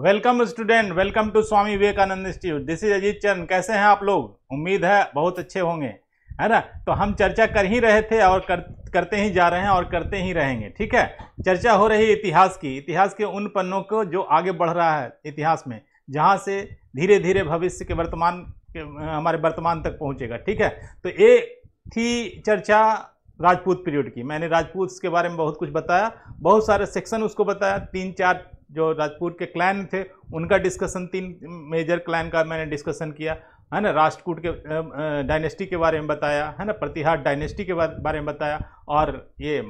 Welcome student welcome to Swami Vivekananda institute this is Ajit Chand कैसे हैं आप लोग उम्मीद है बहुत अच्छे होंगे है ना तो हम चर्चा कर ही रहे थे और कर, करते ही जा रहे हैं और करते ही रहेंगे ठीक है चर्चा हो रही इतिहास की इतिहास के उन पन्नों को जो आगे बढ़ रहा है इतिहास में जहाँ से धीरे धीरे भविष्य के वर्तमान हमारे वर्तमान तक पहुँचेगा ठीक है तो ये थी चर्चा राजपूत पीरियड की मैंने राजपूत के बारे में बहुत कुछ बताया बहुत सारे सेक्शन उसको बताया तीन चार जो राजपूत के क्लैन थे उनका डिस्कशन तीन मेजर क्लैन का मैंने डिस्कशन किया है ना राष्ट्रकूट के डायनेस्टी के बारे में बताया है ना प्रतिहार डायनेस्टी के बारे में बताया और ये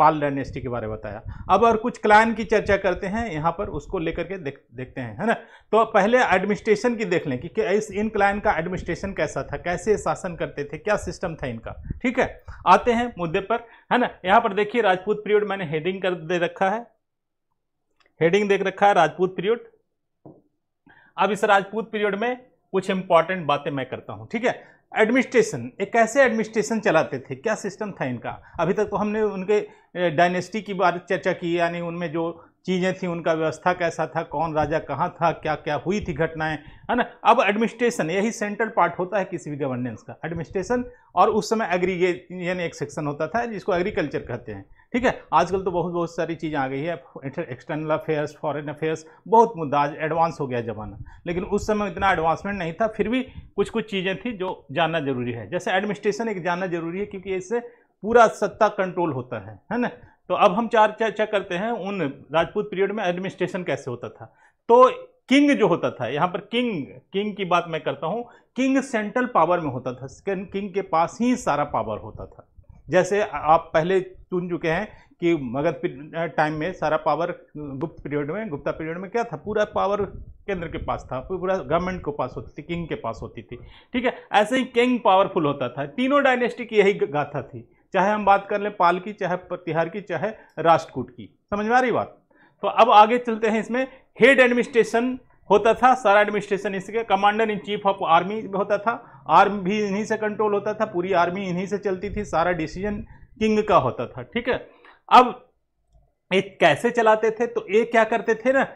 पाल डायनेस्टी के बारे में बताया अब और कुछ क्लैन की चर्चा करते हैं यहाँ पर उसको लेकर के देख देखते हैं है ना तो पहले एडमिनिस्ट्रेशन की देख लें कि, इस इन क्लैन का एडमिनिस्ट्रेशन कैसा था कैसे शासन करते थे क्या सिस्टम था इनका ठीक है आते हैं मुद्दे पर है ना यहाँ पर देखिए राजपूत पीरियड मैंने हेडिंग कर दे रखा है हेडिंग देख रखा है राजपूत पीरियड अब इस राजपूत पीरियड में कुछ इंपॉर्टेंट बातें मैं करता हूं ठीक है एडमिनिस्ट्रेशन एक कैसे एडमिनिस्ट्रेशन चलाते थे क्या सिस्टम था इनका अभी तक तो हमने उनके डायनेस्टी की बात चर्चा की यानी उनमें जो चीज़ें थी उनका व्यवस्था कैसा था कौन राजा कहाँ था क्या क्या हुई थी घटनाएं है ना अब एडमिनिस्ट्रेशन यही सेंट्रल पार्ट होता है किसी भी गवर्नेंस का एडमिनिस्ट्रेशन और उस समय यानी एक सेक्शन होता था जिसको एग्रीकल्चर कहते हैं ठीक है आजकल तो बहुत बहुत सारी चीज़ आ गई है एक्सटर्नल अफेयर्स फॉरेन अफेयर्स बहुत मुद्दा आज एडवांस हो गया जमाना लेकिन उस समय इतना एडवांसमेंट नहीं था फिर भी कुछ कुछ चीज़ें थी जो जानना जरूरी है जैसे एडमिनिस्ट्रेशन एक जानना जरूरी है क्योंकि इससे पूरा सत्ता कंट्रोल होता है है ना तो अब हम चार चर्चा करते हैं उन राजपूत पीरियड में एडमिनिस्ट्रेशन कैसे होता था तो किंग जो होता था यहाँ पर किंग किंग की बात मैं करता हूँ किंग सेंट्रल पावर में होता था किंग के पास ही सारा पावर होता था जैसे आप पहले चुन चुके हैं कि मगध टाइम में सारा पावर गुप्त पीरियड में गुप्ता पीरियड में क्या था पूरा पावर केंद्र के पास था पूरा गवर्नमेंट के पास होती थी किंग के पास होती थी ठीक है ऐसे ही किंग पावरफुल होता था तीनों डायनेस्टी की यही गाथा थी चाहे हम बात कर लें पाल की चाहे तिहार की चाहे राष्ट्रकूट की समझ में आ रही बात तो अब आगे चलते हैं इसमें हेड एडमिनिस्ट्रेशन होता था सारा एडमिनिस्ट्रेशन इसके commander in chief of army होता था आर्मी भी इन्हीं से कंट्रोल होता था पूरी आर्मी इन्हीं से चलती थी सारा डिसीजन किंग का होता था ठीक है अब एक कैसे चलाते थे तो ये क्या करते थे ना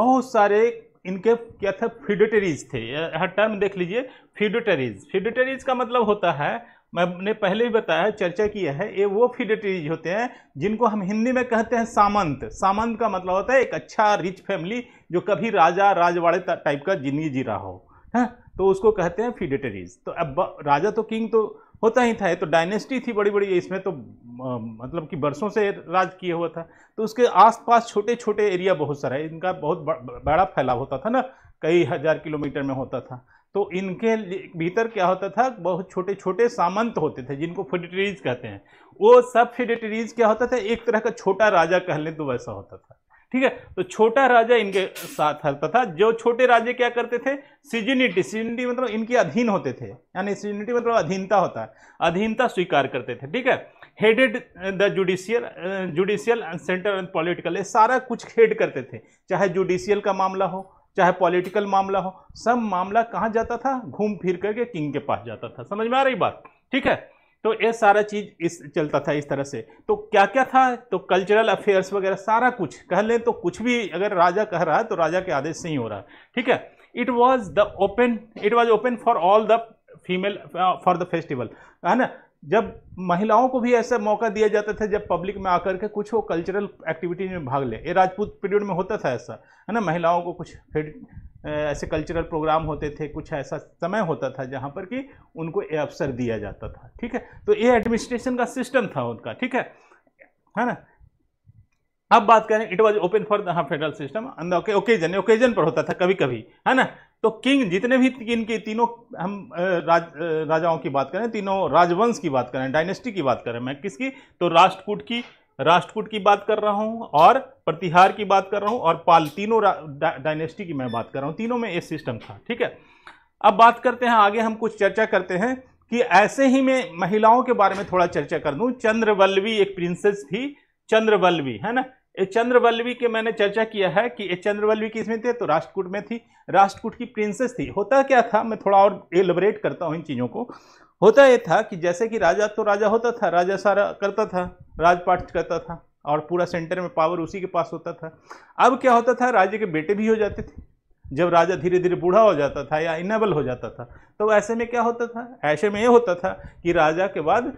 बहुत सारे इनके क्या था फ्यूडटरीज थे हर टर्म देख लीजिए फ्यूडटरीज फ्यूडटरीज का मतलब होता है मैंने पहले ही बताया चर्चा किया है ये वो फिडेटरीज होते हैं जिनको हम हिंदी में कहते हैं सामंत सामंत का मतलब होता है एक अच्छा रिच फैमिली जो कभी राजा राजवाड़े टाइप का जिंदगी जी रहा हो है हाँ? तो उसको कहते हैं फीडेटरीज तो अब राजा तो किंग तो होता ही था तो डायनेस्टी थी बड़ी बड़ी इसमें तो आ, मतलब कि बरसों से राज किए हुआ था तो उसके आसपास छोटे छोटे एरिया बहुत सारा है इनका बहुत बड़ा फैलाव होता था ना कई हज़ार किलोमीटर में होता था तो इनके भीतर क्या होता था बहुत छोटे छोटे सामंत होते थे जिनको फिडेटरीज कहते हैं वो सब फिडेटरीज क्या होता था एक तरह का छोटा राजा कह लें तो वैसा होता था ठीक है तो छोटा राजा इनके साथ हरता था जो छोटे राजे क्या करते थे सीजनिटी सीजनिटी मतलब इनके अधीन होते थे यानी सीजनिटी मतलब अधीनता होता है अधीनता स्वीकार करते थे ठीक है headed the judicial judicial and central and political ये सारा कुछ हेड करते थे चाहे जुडिशियल का मामला हो चाहे पॉलिटिकल मामला हो सब मामला कहाँ जाता था घूम फिर करके किंग के पास जाता था समझ में आ रही बात ठीक है तो ये सारा चीज इस चलता था इस तरह से तो क्या क्या था तो कल्चरल अफेयर्स वगैरह सारा कुछ कह लें तो कुछ भी अगर राजा कह रहा है तो राजा के आदेश से ही हो रहा है ठीक है it was the open it was open for all the female for the festival है ना जब महिलाओं को भी ऐसा मौका दिया जाता था जब पब्लिक में आकर के कुछ वो कल्चरल एक्टिविटीज में भाग ले ये राजपूत पीरियड में होता था ऐसा है ना महिलाओं को कुछ फिर ऐसे कल्चरल प्रोग्राम होते थे कुछ ऐसा समय होता था जहाँ पर कि उनको ये अवसर दिया जाता था ठीक है तो ये एडमिनिस्ट्रेशन का सिस्टम था उनका ठीक है है ना अब बात करें it was open for the हाँ federal system on the occasion occasion पर होता था कभी कभी है ना तो किंग जितने भी इनके तीनों हम राज राजाओं की बात करें तीनों राजवंश की बात करें डायनेस्टी की बात करें मैं किसकी तो राष्ट्रकूट की राष्ट्रकूट की बात कर रहा हूं और प्रतिहार की बात कर रहा हूं और पाल तीनों डायनेस्टी की मैं बात कर रहा हूं तीनों में ये सिस्टम था ठीक है अब बात करते हैं आगे हम कुछ चर्चा करते हैं कि ऐसे ही मैं महिलाओं के बारे में थोड़ा चर्चा कर दूँ चंद्रवल्लवी एक प्रिंसेस थी चंद्रवल्लवी है ना ये चंद्रवल्लवी के मैंने चर्चा किया है कि ये चंद्रवल्लवी किस में थे तो राष्ट्रकूट में थी राष्ट्रकूट की प्रिंसेस थी होता क्या था मैं थोड़ा और एलिबरेट करता हूँ इन चीज़ों को होता यह था कि जैसे कि राजा तो राजा होता था राजा सारा करता था राजपाठ करता था और पूरा सेंटर में पावर उसी के पास होता था अब क्या होता था राजा के बेटे भी हो जाते थे जब राजा धीरे धीरे बूढ़ा हो जाता था या इनेबल हो जाता था तो ऐसे में क्या होता था ऐसे में ये होता था कि राजा के बाद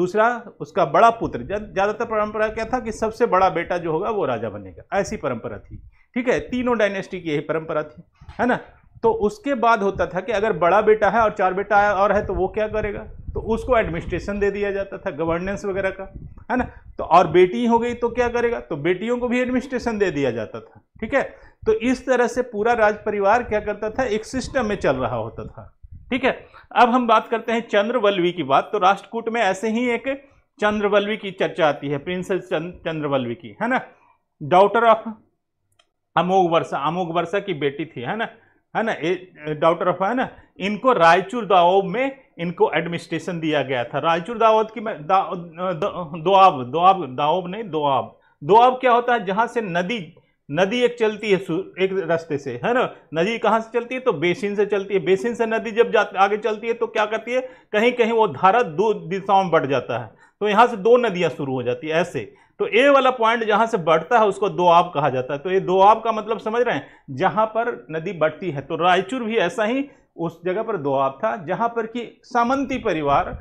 दूसरा उसका बड़ा पुत्र ज़्यादातर परंपरा क्या था कि सबसे बड़ा बेटा जो होगा वो राजा बनेगा ऐसी परंपरा थी ठीक है तीनों डायनेस्टी की यही परंपरा थी है ना तो उसके बाद होता था कि अगर बड़ा बेटा है और चार बेटा है और है तो वो क्या करेगा तो उसको एडमिनिस्ट्रेशन दे दिया जाता था गवर्नेंस वगैरह का है ना तो और बेटी हो गई तो क्या करेगा तो बेटियों को भी एडमिनिस्ट्रेशन दे दिया जाता था ठीक है तो इस तरह से पूरा राज परिवार क्या करता था एक सिस्टम में चल रहा होता था ठीक है अब हम बात करते हैं चंद्रवल्लवी की बात तो राष्ट्रकूट में ऐसे ही एक चंद्रवल्लवी की चर्चा आती है प्रिंसेस चंद्रवल्लवी की है ना डॉटर ऑफ अमोघ वर्षा अमोघ वर्षा की बेटी थी है ना है ना डॉक्टर अफा है ना इनको रायचूर दाओ में इनको एडमिनिस्ट्रेशन दिया गया था रायचूर दावत की दोआब दोआब दाओब नहीं दोआब दोआब क्या होता है जहाँ से नदी नदी एक चलती है एक रास्ते से है ना नदी कहाँ से चलती है तो बेसिन से चलती है बेसिन से नदी जब जाती आगे चलती है तो क्या करती है कहीं कहीं वो धारा दो दिशाओं में बढ़ जाता है तो यहाँ से दो नदियाँ शुरू हो जाती है ऐसे तो ए वाला पॉइंट जहां से बढ़ता है उसको दो आब कहा जाता है तो ये दो आब का मतलब समझ रहे हैं जहां पर नदी बढ़ती है तो रायचूर भी ऐसा ही उस जगह पर दो आब था जहां पर कि सामंती परिवार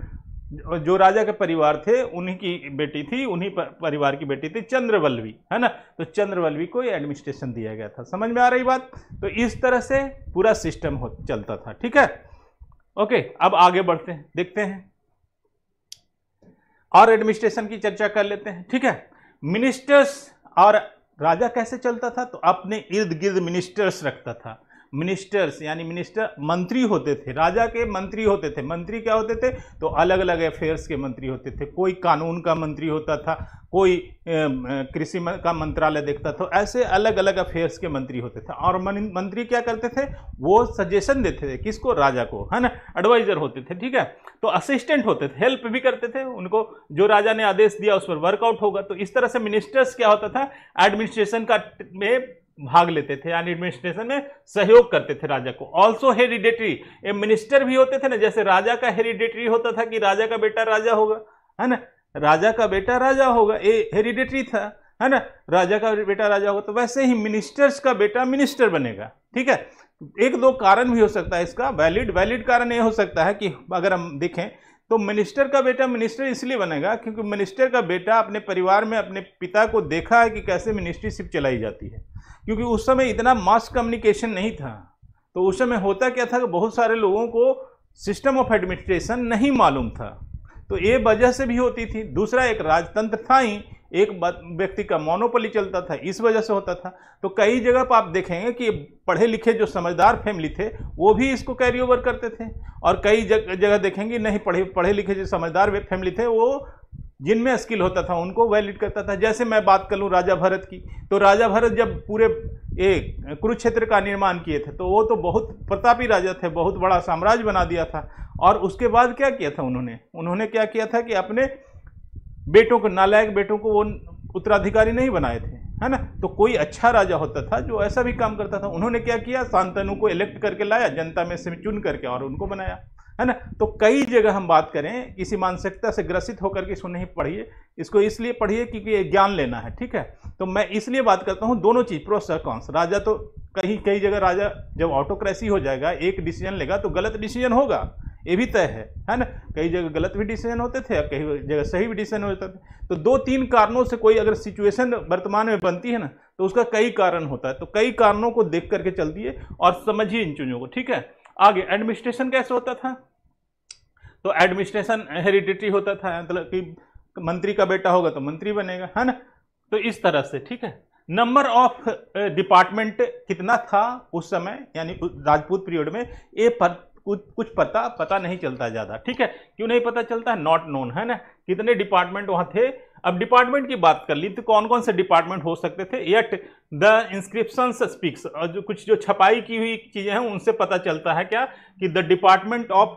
जो राजा के परिवार थे उन्हीं की बेटी थी उन्हीं परिवार की बेटी थी चंद्रवल्लवी है ना तो चंद्रवल्लवी को एडमिनिस्ट्रेशन दिया गया था समझ में आ रही बात तो इस तरह से पूरा सिस्टम हो चलता था ठीक है ओके अब आगे बढ़ते हैं देखते हैं और एडमिनिस्ट्रेशन की चर्चा कर लेते हैं ठीक है मिनिस्टर्स और राजा कैसे चलता था तो अपने इर्द गिर्द मिनिस्टर्स रखता था मिनिस्टर्स यानी मिनिस्टर मंत्री होते थे राजा के मंत्री होते थे मंत्री क्या होते थे तो अलग अलग अफेयर्स के मंत्री होते थे कोई कानून का मंत्री होता था कोई कृषि का मंत्रालय देखता था तो ऐसे अलग अलग अफेयर्स के मंत्री होते थे और मंत्री क्या करते थे वो सजेशन देते थे किसको राजा को है ना एडवाइज़र होते थे ठीक है तो असिस्टेंट होते थे हेल्प भी करते थे उनको जो राजा ने आदेश दिया उस पर वर्कआउट होगा तो इस तरह से मिनिस्टर्स क्या होता था एडमिनिस्ट्रेशन का में भाग लेते थे यानी एडमिनिस्ट्रेशन में सहयोग करते थे राजा को ऑल्सो हेरिडेटरी ये मिनिस्टर भी होते थे ना जैसे राजा का हेरिडेटरी होता था कि राजा का बेटा राजा होगा है ना राजा का बेटा राजा होगा ये हेरिडेटरी था है ना राजा का बेटा राजा होगा तो वैसे ही मिनिस्टर्स का बेटा मिनिस्टर बनेगा ठीक है एक दो कारण भी हो सकता है इसका वैलिड वैलिड कारण ये हो सकता है कि अगर हम देखें तो मिनिस्टर का बेटा मिनिस्टर इसलिए बनेगा क्योंकि मिनिस्टर का बेटा अपने परिवार में अपने पिता को देखा है कि कैसे मिनिस्ट्रीशिप चलाई जाती है क्योंकि उस समय इतना मास कम्युनिकेशन नहीं था तो उस समय होता क्या था कि बहुत सारे लोगों को सिस्टम ऑफ एडमिनिस्ट्रेशन नहीं मालूम था तो ये वजह से भी होती थी दूसरा एक राजतंत्र था ही एक व्यक्ति का मोनोपोली चलता था इस वजह से होता था तो कई जगह पर आप देखेंगे कि पढ़े लिखे जो समझदार फैमिली थे वो भी इसको कैरी ओवर करते थे और कई जगह देखेंगे नहीं पढ़े पढ़े लिखे जो समझदार फैमिली थे वो जिनमें स्किल होता था उनको वैलिड करता था जैसे मैं बात कर लूँ राजा भरत की तो राजा भरत जब पूरे एक कुरुक्षेत्र का निर्माण किए थे तो वो तो बहुत प्रतापी राजा थे बहुत बड़ा साम्राज्य बना दिया था और उसके बाद क्या किया था उन्होंने उन्होंने क्या किया था कि अपने बेटों को नालायक बेटों को वो उत्तराधिकारी नहीं बनाए थे है ना तो कोई अच्छा राजा होता था जो ऐसा भी काम करता था उन्होंने क्या किया सांतनु को इलेक्ट करके लाया जनता में से चुन करके और उनको बनाया है ना तो कई जगह हम बात करें किसी मानसिकता से ग्रसित होकर के इसको नहीं पढ़िए इसको इसलिए पढ़िए क्योंकि ये ज्ञान लेना है ठीक है तो मैं इसलिए बात करता हूँ दोनों चीज़ प्रोस और कॉन्स राजा तो कहीं कई जगह राजा जब ऑटोक्रेसी हो जाएगा एक डिसीजन लेगा तो गलत डिसीजन होगा ये भी तय है है ना कई जगह गलत भी डिसीजन होते थे और कई जगह सही भी डिसीजन होते थे तो दो तीन कारणों से कोई अगर सिचुएशन वर्तमान में बनती है ना तो उसका कई कारण होता है तो कई कारणों को देख करके चलती है और समझिए इन चीज़ों को ठीक है आगे एडमिनिस्ट्रेशन कैसे होता था तो एडमिनिस्ट्रेशन हेरिडिटरी होता था मतलब कि मंत्री का बेटा होगा तो मंत्री बनेगा है ना तो इस तरह से ठीक है नंबर ऑफ डिपार्टमेंट कितना था उस समय यानी राजपूत पीरियड में ये पर कुछ पता पता नहीं चलता ज़्यादा ठीक है क्यों नहीं पता चलता है नॉट नोन है ना कितने डिपार्टमेंट वहां थे अब डिपार्टमेंट की बात कर ली तो कौन कौन से डिपार्टमेंट हो सकते थे यट द इंस्क्रिप्शन स्पीक्स और जो कुछ जो छपाई की हुई चीज़ें हैं उनसे पता चलता है क्या कि the department of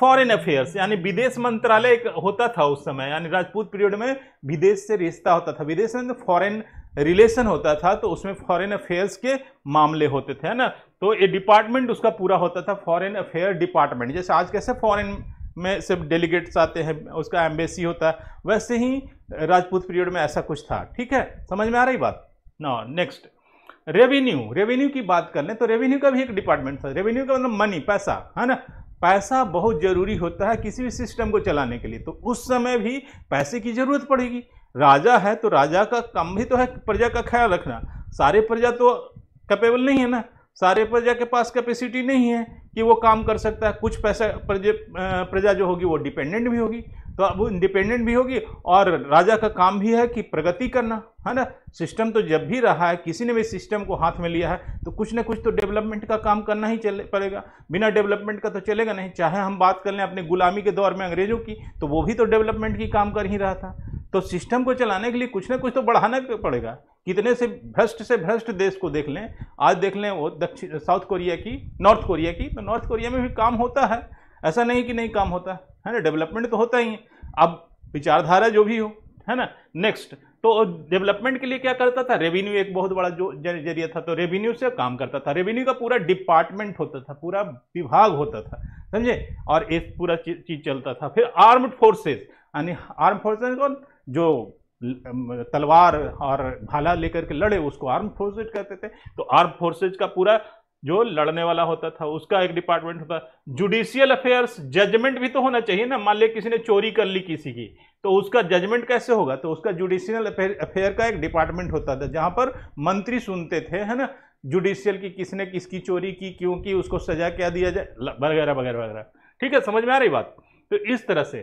foreign affairs यानी विदेश मंत्रालय एक होता था उस समय यानी राजपूत पीरियड में विदेश से रिश्ता होता था विदेश में फॉरेन रिलेशन होता था तो उसमें फॉरेन अफेयर्स के मामले होते थे है ना तो ये डिपार्टमेंट उसका पूरा होता था फॉरेन अफेयर डिपार्टमेंट जैसे आज कैसे फॉरेन में सिर्फ डेलीगेट्स आते हैं उसका एम्बेसी होता है वैसे ही राजपूत पीरियड में ऐसा कुछ था ठीक है समझ में आ रही बात ना नेक्स्ट रेवेन्यू रेवेन्यू की बात कर लें तो रेवेन्यू का भी एक डिपार्टमेंट था रेवेन्यू का मतलब मनी पैसा है ना पैसा बहुत ज़रूरी होता है किसी भी सिस्टम को चलाने के लिए तो उस समय भी पैसे की ज़रूरत पड़ेगी राजा है तो राजा का काम भी तो है प्रजा का ख्याल रखना सारे प्रजा तो कैपेबल नहीं है ना सारे प्रजा के पास कैपेसिटी नहीं है कि वो काम कर सकता है कुछ पैसा प्रजा जो होगी वो डिपेंडेंट भी होगी तो अब वो इंडिपेंडेंट भी होगी और राजा का काम भी है कि प्रगति करना है ना सिस्टम तो जब भी रहा है किसी ने भी सिस्टम को हाथ में लिया है तो कुछ ना कुछ तो डेवलपमेंट का काम करना ही चले पड़ेगा बिना डेवलपमेंट का तो चलेगा नहीं चाहे हम बात कर लें अपने गुलामी के दौर में अंग्रेज़ों की तो वो भी तो डेवलपमेंट की काम कर ही रहा था तो सिस्टम को चलाने के लिए कुछ ना कुछ तो बढ़ाना पड़ेगा कितने से भ्रष्ट से भ्रष्ट देश को देख लें आज देख लें वो दक्षिण साउथ कोरिया की नॉर्थ कोरिया की तो नॉर्थ कोरिया में भी काम होता है ऐसा नहीं कि नहीं काम होता है है ना डेवलपमेंट तो होता ही है अब विचारधारा जो भी हो है ना नेक्स्ट तो डेवलपमेंट के लिए क्या करता था रेवेन्यू एक बहुत बड़ा जो जरिया था तो रेवेन्यू से काम करता था रेवेन्यू का पूरा डिपार्टमेंट होता था पूरा विभाग होता था समझे और एक पूरा चीज चलता था फिर आर्म्ड फोर्सेस यानी आर्म फोर्सेज कौन जो तलवार और भाला लेकर के लड़े उसको आर्म फोर्सेज कहते थे तो आर्म फोर्सेज का पूरा जो लड़ने वाला होता था उसका एक डिपार्टमेंट होता जुडिशियल अफेयर्स जजमेंट भी तो होना चाहिए ना मान लिया किसी ने चोरी कर ली किसी की तो उसका जजमेंट कैसे होगा तो उसका जुडिशियल अफेयर का एक डिपार्टमेंट होता था जहां पर मंत्री सुनते थे है ना जुडिशियल की किसने किसकी चोरी की क्यों की उसको सजा क्या दिया जाए वगैरह वगैरह वगैरह ठीक है समझ में आ रही बात तो इस तरह से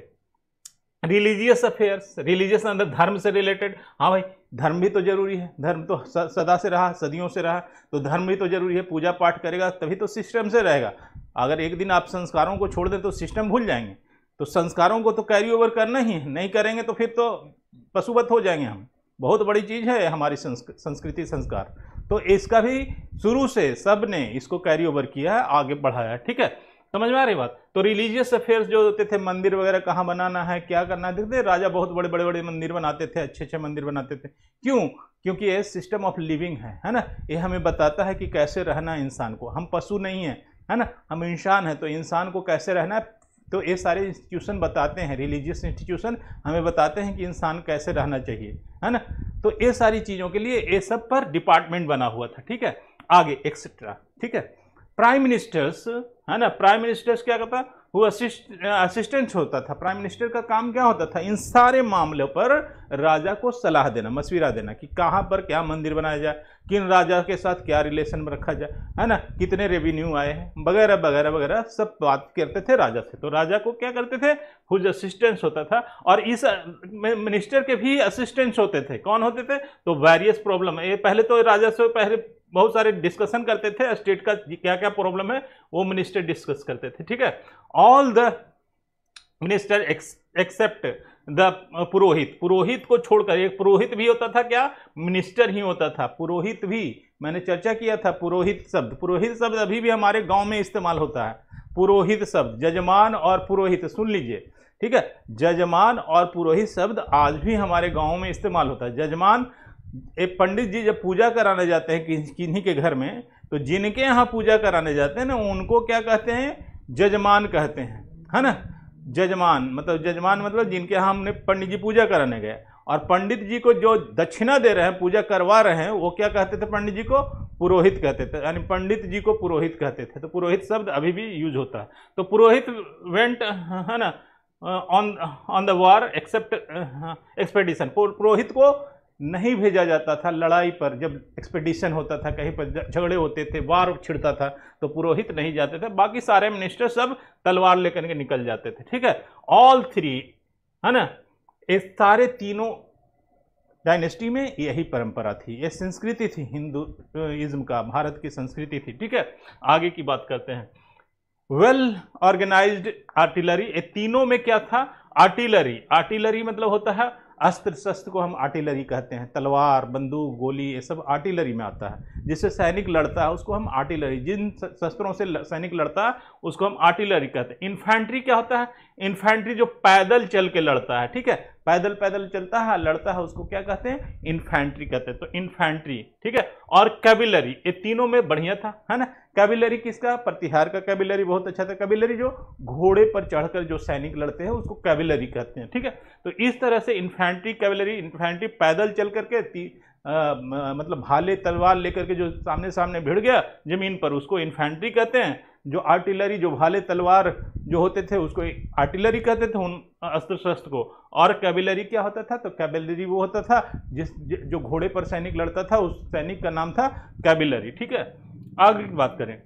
रिलीजियस अफेयर्स रिलीजियस अंदर धर्म से रिलेटेड हाँ भाई धर्म भी तो जरूरी है धर्म तो सदा से रहा सदियों से रहा तो धर्म भी तो जरूरी है पूजा पाठ करेगा तभी तो सिस्टम से रहेगा अगर एक दिन आप संस्कारों को छोड़ दें तो सिस्टम भूल जाएंगे तो संस्कारों को तो कैरी ओवर करना ही है नहीं करेंगे तो फिर तो पशुवत हो जाएंगे हम बहुत बड़ी चीज़ है हमारी संस्कृति संस्कार तो इसका भी शुरू से सब ने इसको कैरी ओवर किया है आगे बढ़ाया ठीक है समझ में आ रही बात तो रिलीजियस अफेयर्स जो होते थे मंदिर वगैरह कहाँ बनाना है क्या करना है देखते राजा बहुत बड़े बड़े बड़े मंदिर बनाते थे अच्छे अच्छे मंदिर बनाते थे क्यों क्योंकि ये सिस्टम ऑफ लिविंग है है ना ये हमें बताता है कि कैसे रहना है इंसान को हम पशु नहीं है है ना हम इंसान हैं तो इंसान को कैसे रहना है तो ये सारे इंस्टीट्यूशन बताते हैं रिलीजियस इंस्टीट्यूशन हमें बताते हैं कि इंसान कैसे रहना चाहिए है ना तो ये सारी चीज़ों के लिए ये सब पर डिपार्टमेंट बना हुआ था ठीक है आगे एक्सेट्रा ठीक है प्राइम मिनिस्टर्स है ना प्राइम मिनिस्टर क्या करता वो असिस्ट असिस्टेंट होता था प्राइम मिनिस्टर का काम क्या होता था इन सारे मामलों पर राजा को सलाह देना मशविरा देना कि कहाँ पर क्या मंदिर बनाया जाए किन राजा के साथ क्या रिलेशन में रखा जाए है ना कितने रेवेन्यू आए हैं वगैरह वगैरह वगैरह सब बात करते थे राजा से तो राजा को क्या करते थे हुज असिस्टेंस होता था और इस मिनिस्टर के भी असिस्टेंट्स होते थे कौन होते थे तो वेरियस प्रॉब्लम ये पहले तो राजा से पहले बहुत सारे डिस्कशन करते थे स्टेट का क्या क्या प्रॉब्लम है वो मिनिस्टर डिस्कस करते थे ठीक है all the minister except the पुरोहित पुरोहित को छोड़कर एक पुरोहित भी होता था क्या मिनिस्टर ही होता था पुरोहित भी मैंने चर्चा किया था पुरोहित शब्द पुरोहित शब्द अभी भी हमारे गांव में इस्तेमाल होता है पुरोहित शब्द जजमान और पुरोहित सुन लीजिए ठीक है जजमान और पुरोहित शब्द आज भी हमारे गाँव में इस्तेमाल होता है जजमान एक पंडित जी जब पूजा कराने जाते हैं किन्हीं के घर में तो जिनके यहाँ पूजा कराने जाते हैं ना उनको क्या कहते हैं जजमान कहते हैं है ना जजमान मतलब जजमान मतलब जिनके यहाँ हमने पंडित जी पूजा कराने गए और पंडित जी को जो दक्षिणा दे रहे हैं पूजा करवा रहे हैं वो क्या कहते थे पंडित जी को पुरोहित कहते थे यानी पंडित जी को पुरोहित कहते थे तो पुरोहित शब्द अभी भी यूज होता है तो पुरोहित वेंट है ना on on the war except expedition पुरोहित को नहीं भेजा जाता था लड़ाई पर जब एक्सपेडिशन होता था कहीं पर झगड़े होते थे वार छिड़ता था तो पुरोहित नहीं जाते थे बाकी सारे मिनिस्टर सब तलवार लेकर के निकल जाते थे ठीक है ऑल थ्री है ना ये सारे तीनों डायनेस्टी में यही परंपरा थी ये संस्कृति थी हिंदूइज्म का भारत की संस्कृति थी ठीक है आगे की बात करते हैं वेल ऑर्गेनाइज्ड आर्टिलरी ये तीनों में क्या था आर्टिलरी आर्टिलरी मतलब होता है अस्त्र शस्त्र को हम आर्टिलरी कहते हैं तलवार बंदूक गोली ये सब आर्टिलरी में आता है जिससे सैनिक लड़ता है उसको हम आर्टिलरी जिन शस्त्रों से सैनिक लड़ता है उसको हम आर्टिलरी कहते हैं इन्फेंट्री क्या होता है इन्फेंट्री जो पैदल चल के लड़ता है ठीक है पैदल पैदल चलता है लड़ता है उसको क्या कहते हैं इन्फेंट्री कहते हैं तो इन्फेंट्री ठीक है और कैबिलरी ये तीनों में बढ़िया था है ना कैबिलरी किसका प्रतिहार का कैबिलरी बहुत अच्छा था कैबिलरी जो घोड़े पर चढ़कर जो सैनिक लड़ते हैं उसको कैबिलरी कहते हैं ठीक है तो इस तरह से इन्फेंट्री कैबिलरी इन्फेंट्री पैदल चल करके आ, मतलब भाले तलवार लेकर के जो सामने सामने भिड़ गया जमीन पर उसको इन्फेंट्री कहते हैं जो आर्टिलरी जो भाले तलवार जो होते थे उसको आर्टिलरी कहते थे उन अस्त्र शस्त्र को और कैबिलरी क्या होता था तो कैबिलरी वो होता था जिस जो घोड़े पर सैनिक लड़ता था उस सैनिक का नाम था कैबिलरी ठीक है आगे की बात करें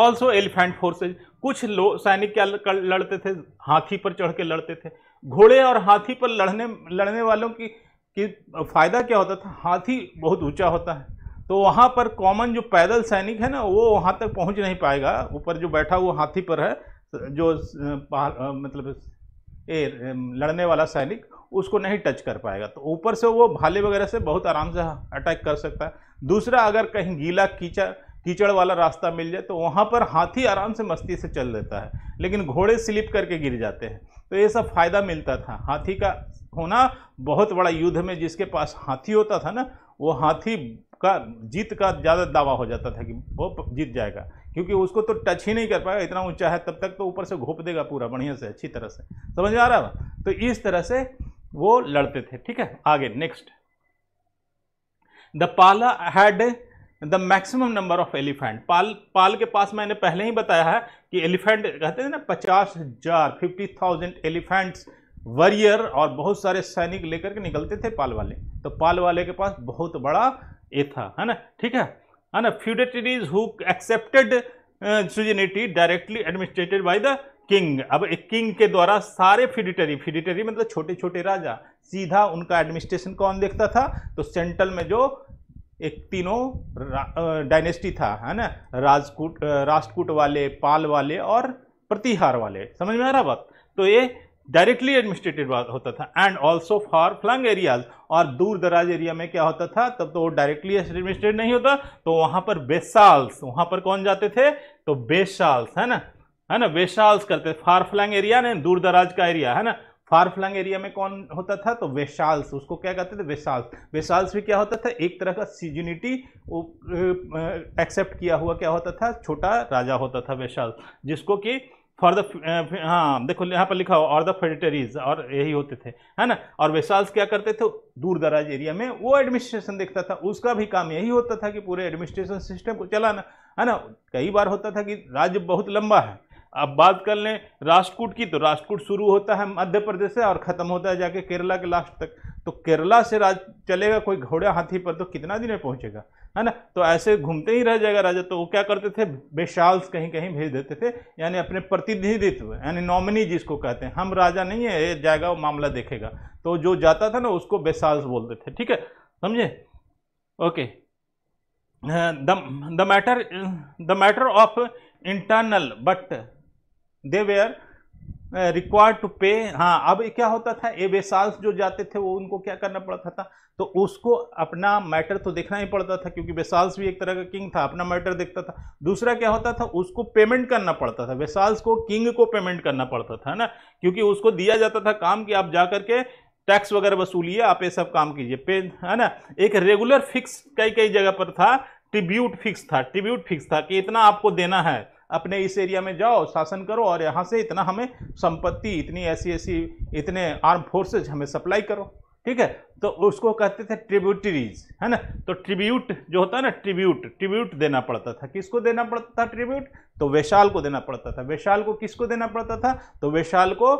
ऑल्सो एलिफेंट फोर्सेज कुछ लोग सैनिक क्या लड़ते थे हाथी पर चढ़ के लड़ते थे घोड़े और हाथी पर लड़ने लड़ने वालों की, की फ़ायदा क्या होता था हाथी बहुत ऊंचा होता है तो वहाँ पर कॉमन जो पैदल सैनिक है ना वो वहाँ तक पहुँच नहीं पाएगा ऊपर जो बैठा हुआ हाथी पर है जो मतलब ए लड़ने वाला सैनिक उसको नहीं टच कर पाएगा तो ऊपर से वो भाले वगैरह से बहुत आराम से अटैक कर सकता है दूसरा अगर कहीं गीला कीचड़ कीचड़ वाला रास्ता मिल जाए तो वहाँ पर हाथी आराम से मस्ती से चल देता है लेकिन घोड़े स्लिप करके गिर जाते हैं तो ये सब फ़ायदा मिलता था हाथी का होना बहुत बड़ा युद्ध में जिसके पास हाथी होता था ना वो हाथी का जीत का ज़्यादा दावा हो जाता था कि वो जीत जाएगा क्योंकि उसको तो टच ही नहीं कर पाएगा इतना ऊंचा है तब तक तो ऊपर से घोप देगा पूरा बढ़िया से अच्छी तरह से समझ आ रहा है तो इस तरह से वो लड़ते थे ठीक है आगे next the Pala had the maximum number of elephant Pal Pal के पास मैंने पहले ही बताया है कि एलिफेंट कहते हैं ना पचास हजार फिफ्टी थाउजेंड एलिफेंट्स वरियर और बहुत सारे सैनिक लेकर के निकलते थे पाल वाले तो पाल वाले के पास बहुत बड़ा ए था है ना ठीक है है ना feudatories who accepted suzerainty directly administered by the king अब एक किंग के द्वारा सारे फिडिटरी फिडिटरी मतलब छोटे छोटे राजा सीधा उनका एडमिनिस्ट्रेशन कौन देखता था तो सेंट्रल में जो एक तीनों डायनेस्टी uh, था है ना राजकूट uh, राष्ट्रकूट वाले पाल वाले और प्रतिहार वाले समझ में आ रहा बात तो ये डायरेक्टली एडमिनिस्ट्रेटेड होता था and also far flung areas और दूर दराज एरिया में क्या होता था तब तो वो डायरेक्टली एडमिनिस्ट्रेट नहीं होता तो वहाँ पर बेसाल्स वहाँ पर कौन जाते थे तो बेसाल्स है ना है ना वेशाल्स करते फार फ्लैंग एरिया ना दूर दराज का एरिया है ना फार फ्लैंग एरिया में कौन होता था तो वेशाल्स उसको क्या कहते थे वेशाल्स वेशाल्स भी क्या होता था एक तरह का सीजनिटी एक्सेप्ट किया हुआ क्या होता था छोटा राजा होता था वेशाल्स जिसको कि फॉर द uh, हाँ देखो यहाँ पर लिखा हो और द फेडिटरीज और यही होते थे है ना और वेसाल्स क्या करते थे दूर दराज एरिया में वो एडमिनिस्ट्रेशन देखता था उसका भी काम यही होता था कि पूरे एडमिनिस्ट्रेशन सिस्टम को चलाना है ना कई बार होता था कि राज्य बहुत लंबा है अब बात कर लें राष्ट्रकूट की तो राष्ट्रकूट शुरू होता है मध्य प्रदेश से और ख़त्म होता है जाके केरला के लास्ट तक तो केरला से राज चलेगा कोई घोड़े हाथी पर तो कितना दिन में पहुंचेगा है ना तो ऐसे घूमते ही रह जाएगा राजा तो वो क्या करते थे बेशाल्स कहीं कहीं भेज देते थे यानी अपने प्रतिनिधित्व यानी नॉमिनी जिसको कहते हैं हम राजा नहीं है ये जाएगा वो मामला देखेगा तो जो जाता था ना उसको बेशाल्स बोलते थे ठीक है समझे ओके हाँ, the matter the matter of internal but they were required to pay हाँ अब क्या होता था ए बेसाल्स जो जाते थे वो उनको क्या करना पड़ता था तो उसको अपना मैटर तो देखना ही पड़ता था क्योंकि बेसाल्स भी एक तरह का किंग था अपना मैटर देखता था दूसरा क्या होता था उसको पेमेंट करना पड़ता था बेसाल्स को किंग को पेमेंट करना पड़ता था ना क्योंकि उसको दिया जाता था काम कि आप जा करके टैक्स वगैरह वसूलिए आप ये सब काम कीजिए पे है ना एक रेगुलर फिक्स कई कई जगह पर था ट्रिब्यूट फिक्स था ट्रिब्यूट फिक्स था कि इतना आपको देना है अपने इस एरिया में जाओ शासन करो और यहाँ से इतना हमें संपत्ति इतनी ऐसी ऐसी इतने आर्म फोर्सेज हमें सप्लाई करो ठीक है तो उसको कहते थे ट्रिब्यूटरीज है ना तो ट्रिब्यूट जो होता है ना ट्रिब्यूट ट्रिब्यूट देना पड़ता था किसको देना पड़ता था ट्रिब्यूट तो वैशाल को देना पड़ता था वैशाल को किसको देना पड़ता था तो वैशाल को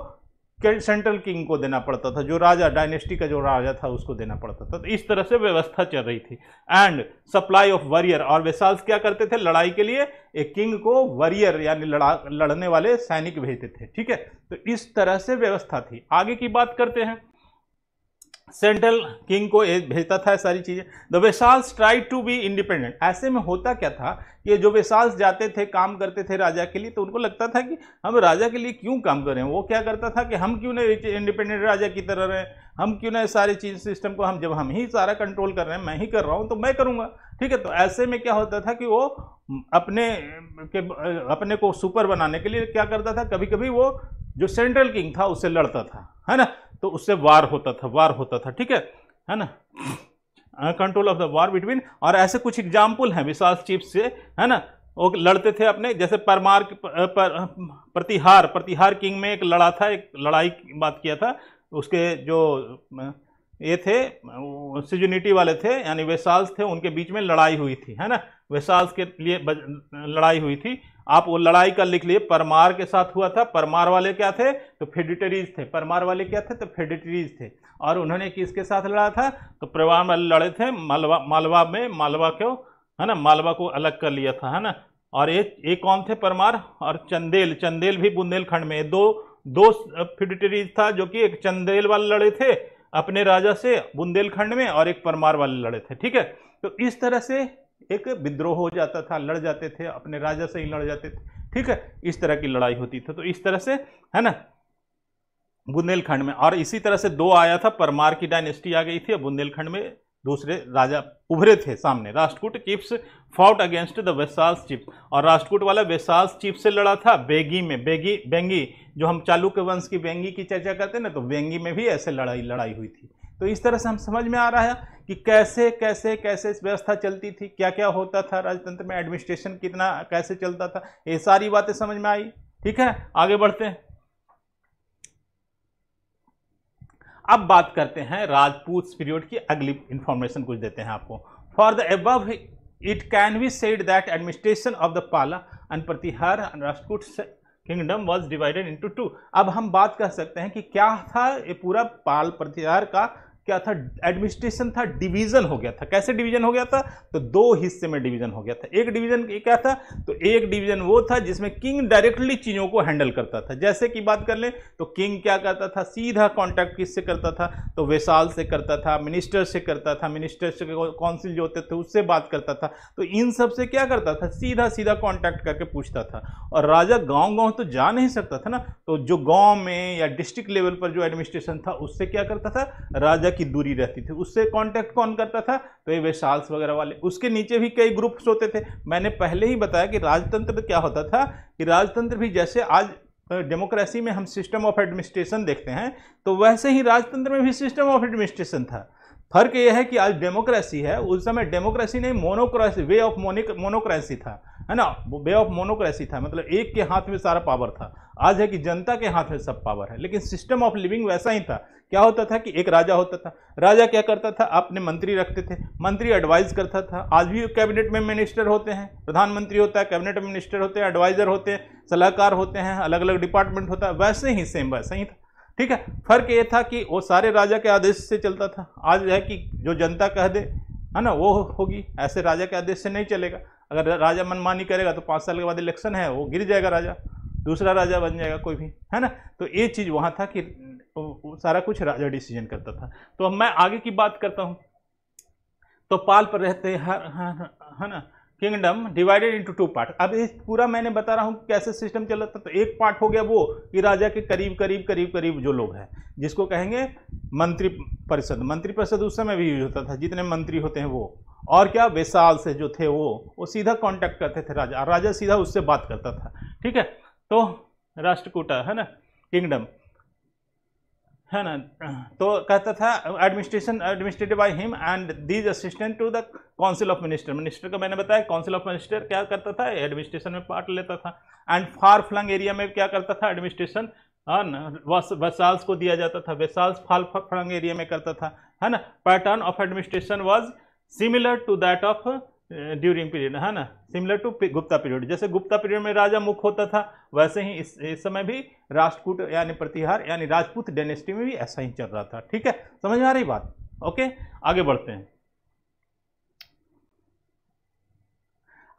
सेंट्रल किंग को देना पड़ता था जो राजा डायनेस्टी का जो राजा था उसको देना पड़ता था तो इस तरह से व्यवस्था चल रही थी एंड सप्लाई ऑफ वॉरियर और वेसाल्स क्या करते थे लड़ाई के लिए एक किंग को वॉरियर यानी लड़ा लड़ने वाले सैनिक भेजते थे ठीक है तो इस तरह से व्यवस्था थी आगे की बात करते हैं सेंट्रल किंग को भेजता था सारी चीज़ें the vassals try to be independent ऐसे में होता क्या था कि जो वेसाल्स जाते थे काम करते थे राजा के लिए तो उनको लगता था कि हम राजा के लिए क्यों काम करें वो क्या करता था कि हम क्यों नहीं इंडिपेंडेंट राजा की तरह रहें हम क्यों ना सारी चीज सिस्टम को हम जब हम ही सारा कंट्रोल कर रहे हैं मैं ही कर रहा हूँ तो मैं करूँगा ठीक है तो ऐसे में क्या होता था कि वो अपने के अपने को सुपर बनाने के लिए क्या करता था कभी कभी वो जो सेंट्रल किंग था उससे लड़ता था है ना तो उससे वार होता था वार होता था ठीक है है ना control of the war between और ऐसे कुछ एग्जाम्पल हैं विशाल चिप्स से है ना वो लड़ते थे अपने जैसे परमार पर, पर, प्रतिहार प्रतिहार किंग में एक लड़ा था एक लड़ाई की बात किया था उसके जो ये थे सिजुनिटी वाले थे यानी वेसाल्स थे उनके बीच में लड़ाई हुई थी है ना वेसाल्स के लिए लड़ाई हुई थी आप वो लड़ाई का लिख लिए परमार के साथ हुआ था परमार वाले क्या थे तो फेडिटरीज थे परमार वाले क्या थे तो फेडिटरीज थे और उन्होंने किसके साथ लड़ा था तो प्रवाह वाले लड़े थे मालवा मालवा में मालवा को है ना मालवा को अलग कर लिया था है ना और ये ये कौन थे परमार और चंदेल चंदेल भी बुंदेलखंड में दो दो फेडिटरीज था जो कि एक चंदेल वाले लड़े थे अपने राजा से बुंदेलखंड में और एक परमार वाले लड़े थे ठीक है तो इस तरह से एक विद्रोह हो जाता था लड़ जाते थे अपने राजा से ही लड़ जाते थे ठीक है इस तरह की लड़ाई होती थी तो इस तरह से है ना बुंदेलखंड में और इसी तरह से दो आया था परमार की डायनेस्टी आ गई थी और बुंदेलखंड में दूसरे राजा उभरे थे सामने Rashtrakuta chiefs fought against the vassals chiefs और राष्ट्रकूट वाला वेसाल्स चिप्स से लड़ा था बेगी में बेगी बेंगी जो हम चालू के वंश की बेंगी की चर्चा करते हैं ना तो बेंगी में भी ऐसे लड़ाई लड़ाई हुई थी तो इस तरह से हम समझ में आ रहा है कि कैसे कैसे कैसे व्यवस्था चलती थी क्या क्या होता था राजतंत्र में एडमिनिस्ट्रेशन कितना कैसे चलता था ये सारी बातें समझ में आई ठीक है आगे बढ़ते हैं अब बात करते हैं राजपूत पीरियड की अगली इंफॉर्मेशन कुछ देते हैं आपको for the above it can be said that administration of the Pala and Pratihara and rashput's kingdom was divided into अब हम बात कर सकते हैं कि क्या था ये पूरा पाल प्रतिहार का क्या था एडमिनिस्ट्रेशन था डिवीजन हो गया था कैसे डिवीजन हो गया था तो दो हिस्से में डिवीजन हो गया था एक डिवीजन क्या था तो एक डिवीजन वो था जिसमें किंग डायरेक्टली चीज़ों को हैंडल करता था जैसे कि बात कर लें तो किंग क्या करता था सीधा कॉन्टैक्ट किससे करता था तो वैसाल से करता था मिनिस्टर से करता था मिनिस्टर से काउंसिल जो होते थे उससे बात करता था तो इन सब से क्या करता था सीधा सीधा कॉन्टैक्ट करके पूछता था और राजा गाँव गाँव तो जा नहीं सकता था ना तो जो गाँव में या डिस्ट्रिक्ट लेवल पर जो एडमिनिस्ट्रेशन था उससे क्या करता था राजा तक की दूरी रहती थी उससे कॉन्टैक्ट कौन करता था तो ये वैशाल्स वगैरह वाले उसके नीचे भी कई ग्रुप्स होते थे मैंने पहले ही बताया कि राजतंत्र क्या होता था कि राजतंत्र भी जैसे आज डेमोक्रेसी में हम सिस्टम ऑफ एडमिनिस्ट्रेशन देखते हैं तो वैसे ही राजतंत्र में भी सिस्टम ऑफ एडमिनिस्ट्रेशन था फर्क यह है कि आज डेमोक्रेसी है उस समय डेमोक्रेसी नहीं मोनोक्रेसी वे ऑफ मोनिक मोनोक्रेसी था है ना वे ऑफ मोनोक्रेसी था मतलब एक के हाथ में सारा पावर था आज है कि जनता के हाथ में सब पावर है लेकिन सिस्टम ऑफ लिविंग वैसा ही था क्या होता था कि एक राजा होता था राजा क्या करता था अपने मंत्री रखते थे मंत्री एडवाइज करता था आज भी कैबिनेट में मिनिस्टर होते हैं प्रधानमंत्री होता है कैबिनेट में मिनिस्टर होते हैं एडवाइज़र होते हैं सलाहकार होते हैं अलग अलग डिपार्टमेंट होता है वैसे ही सेम वैसा ही था ठीक है फर्क ये था कि वो सारे राजा के आदेश से चलता था आज है कि जो जनता कह दे है ना वो होगी ऐसे राजा के आदेश से नहीं चलेगा अगर राजा मनमानी करेगा तो पाँच साल के बाद इलेक्शन है वो गिर जाएगा राजा दूसरा राजा बन जाएगा कोई भी है ना तो ये चीज़ वहाँ था कि सारा कुछ राजा डिसीजन करता था तो अब मैं आगे की बात करता हूँ तो पाल पर रहते हर है ना kingdom divided into two part अब इस पूरा मैंने बता रहा हूँ कैसे सिस्टम चल रहा था तो एक पार्ट हो गया वो कि राजा के करीब करीब करीब करीब जो लोग हैं जिसको कहेंगे मंत्री परिषद मंत्री परिषद उस समय भी यूज होता था जितने मंत्री होते हैं वो और क्या वैशाल से जो थे वो वो सीधा कॉन्टैक्ट करते थे राजा और राजा सीधा उससे बात करता था ठीक है तो राष्ट्रकूटा है ना किंगडम है ना तो कहता था administration administrative by him and these assistant to the council of minister minister का मैंने बताया काउंसिल ऑफ मिनिस्टर क्या करता था एडमिनिस्ट्रेशन में पार्ट लेता था एंड फार फ्लंग एरिया में क्या करता था एडमिनिस्ट्रेशन है ना वसाल्स को दिया जाता था वसाल्स फाल फ्लंग एरिया में करता था है ना pattern of administration was similar to that of during period है ना सिमिलर टू गुप्ता पीरियड जैसे गुप्ता पीरियड में राजा मुख होता था वैसे ही इस, इस समय भी राष्ट्रकूट यानी प्रतिहार यानी राजपूत डेनेस्टी में भी ऐसा ही चल रहा था ठीक है समझ में आ रही बात ओके आगे बढ़ते हैं